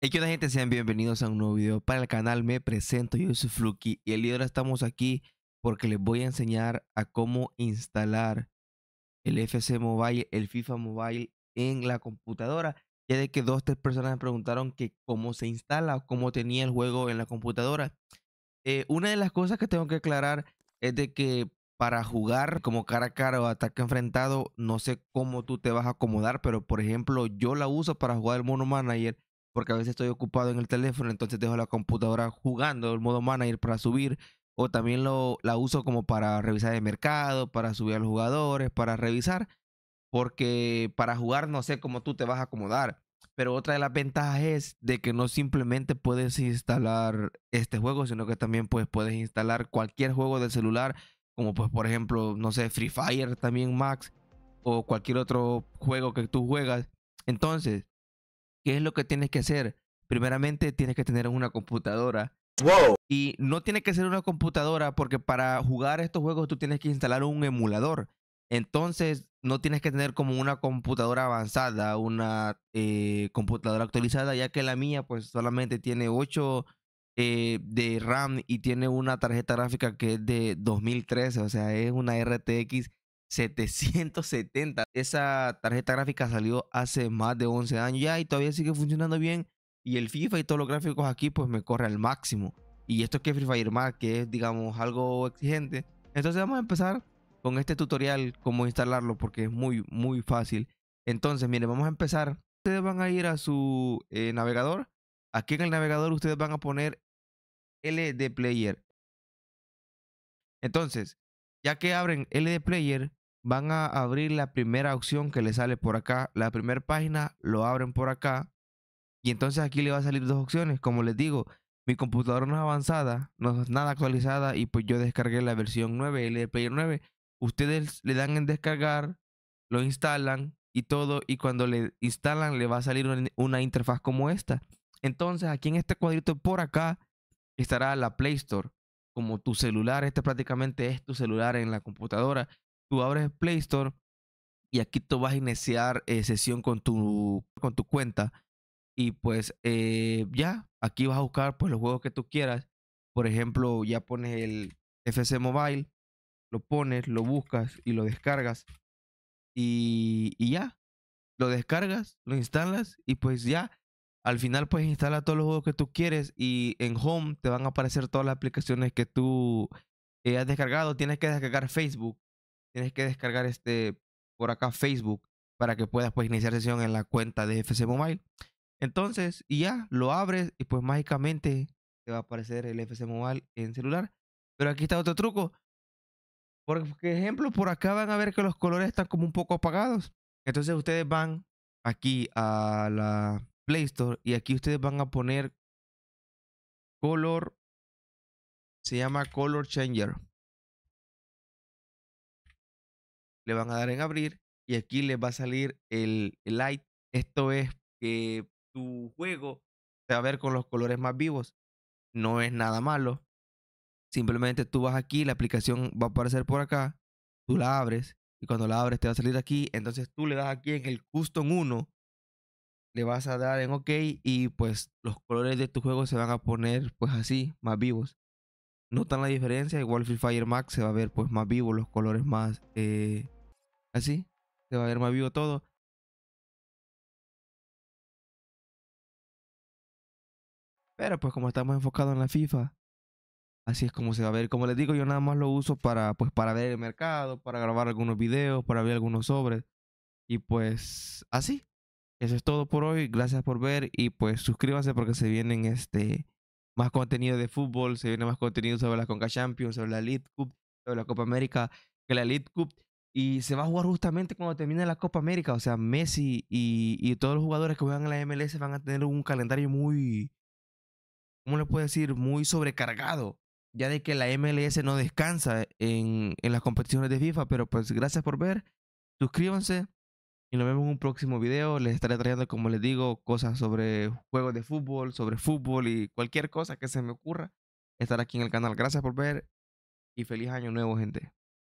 Hey, que una gente? Sean bienvenidos a un nuevo video para el canal. Me presento, yo soy Fluki y el día de hoy estamos aquí porque les voy a enseñar a cómo instalar el FC Mobile, el FIFA Mobile en la computadora. Ya de que dos, tres personas me preguntaron que cómo se instala o cómo tenía el juego en la computadora. Eh, una de las cosas que tengo que aclarar es de que para jugar como cara a cara o ataque enfrentado, no sé cómo tú te vas a acomodar, pero por ejemplo, yo la uso para jugar el Mono Manager porque a veces estoy ocupado en el teléfono, entonces dejo la computadora jugando el modo manager para subir, o también lo, la uso como para revisar el mercado, para subir a los jugadores, para revisar, porque para jugar no sé cómo tú te vas a acomodar. Pero otra de las ventajas es de que no simplemente puedes instalar este juego, sino que también pues, puedes instalar cualquier juego del celular, como pues por ejemplo, no sé, Free Fire también Max, o cualquier otro juego que tú juegas. Entonces, ¿Qué es lo que tienes que hacer? Primeramente tienes que tener una computadora. Wow. Y no tiene que ser una computadora porque para jugar estos juegos tú tienes que instalar un emulador. Entonces no tienes que tener como una computadora avanzada, una eh, computadora actualizada, ya que la mía pues solamente tiene 8 eh, de RAM y tiene una tarjeta gráfica que es de 2013, o sea, es una RTX 770. Esa tarjeta gráfica salió hace más de 11 años ya y todavía sigue funcionando bien. Y el FIFA y todos los gráficos aquí pues me corre al máximo. Y esto que es Free Fire más, que es digamos algo exigente. Entonces vamos a empezar con este tutorial cómo instalarlo porque es muy muy fácil. Entonces miren, vamos a empezar. Ustedes van a ir a su eh, navegador. Aquí en el navegador ustedes van a poner LD Player. Entonces, ya que abren LD Player, van a abrir la primera opción que le sale por acá, la primera página, lo abren por acá y entonces aquí le va a salir dos opciones, como les digo, mi computadora no es avanzada, no es nada actualizada y pues yo descargué la versión 9, el 9. Ustedes le dan en descargar, lo instalan y todo y cuando le instalan le va a salir una interfaz como esta. Entonces aquí en este cuadrito por acá estará la Play Store. Como tu celular, este prácticamente es tu celular en la computadora tú abres Play Store y aquí tú vas a iniciar eh, sesión con tu, con tu cuenta. Y pues eh, ya, aquí vas a buscar pues, los juegos que tú quieras. Por ejemplo, ya pones el FC Mobile, lo pones, lo buscas y lo descargas. Y, ya, lo descargas, lo instalas y pues ya, al final puedes instalar todos los juegos que tú quieres y en Home te van a aparecer todas las aplicaciones que tú eh, has descargado. Tienes que descargar Facebook tienes que descargar este por acá Facebook para que puedas pues, iniciar sesión en la cuenta de FC Mobile. Entonces, y ya, lo abres y pues mágicamente te va a aparecer el FC Mobile en celular. Pero aquí está otro truco. Por ejemplo, por acá van a ver que los colores están como un poco apagados. Entonces ustedes van aquí a la Play Store y aquí ustedes van a poner color. Se llama Color Changer. le van a dar en abrir y aquí les va a salir el, light. Esto es que tu juego se va a ver con los colores más vivos. No es nada malo. Simplemente tú vas aquí, la aplicación va a aparecer por acá, tú la abres y cuando la abres te va a salir aquí. Entonces tú le das aquí en el custom 1, le vas a dar en OK y pues los colores de tu juego se van a poner pues así, más vivos. Notan la diferencia, igual Free Fire Max se va a ver pues más vivo, los colores más... Eh, Así, se va a ver más vivo todo. Pero pues como estamos enfocados en la FIFA, así es como se va a ver. Como les digo, yo nada más lo uso para, pues, para ver el mercado, para grabar algunos videos, para ver algunos sobres. Y pues así. Eso es todo por hoy. Gracias por ver y pues suscríbanse porque se vienen este más contenido de fútbol, se viene más contenido sobre la Conca Champions, sobre la League Cup, sobre la Copa América, que la League Cup y se va a jugar justamente cuando termine la Copa América. O sea, Messi y, todos los jugadores que juegan en la MLS van a tener un calendario muy, ¿cómo le puedo decir? Muy sobrecargado. Ya de que la MLS no descansa en, en las competiciones de FIFA. Pero pues gracias por ver. Suscríbanse. Y nos vemos en un próximo video. Les estaré trayendo, como les digo, cosas sobre juegos de fútbol, sobre fútbol y cualquier cosa que se me ocurra. Estar aquí en el canal. Gracias por ver y feliz año nuevo, gente.